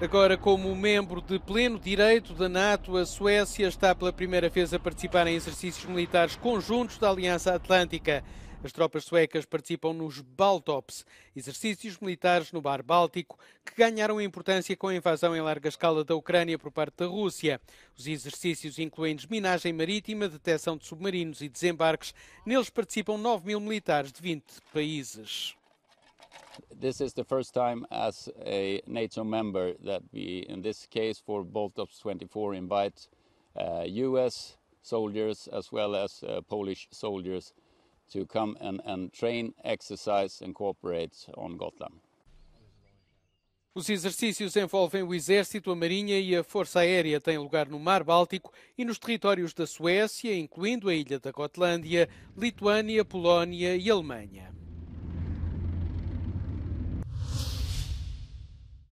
Agora, como membro de pleno direito da NATO, a Suécia está pela primeira vez a participar em exercícios militares conjuntos da Aliança Atlântica. As tropas suecas participam nos Baltops, exercícios militares no Mar Báltico, que ganharam importância com a invasão em larga escala da Ucrânia por parte da Rússia. Os exercícios incluem desminagem marítima, detecção de submarinos e desembarques. Neles participam 9 mil militares de 20 países. This is the first time as a NATO member that we, in this case for Baltops 24, invite uh, US soldiers as well as uh, Polish soldiers to come and, and train, exercise and cooperate on Gotland. Os exercícios envolvem o Exército, a Marinha e a Força Aérea. Têm lugar no Mar Báltico e nos territórios da Suécia, incluindo a ilha da Gotlândia, Lituânia, Polónia e Alemanha.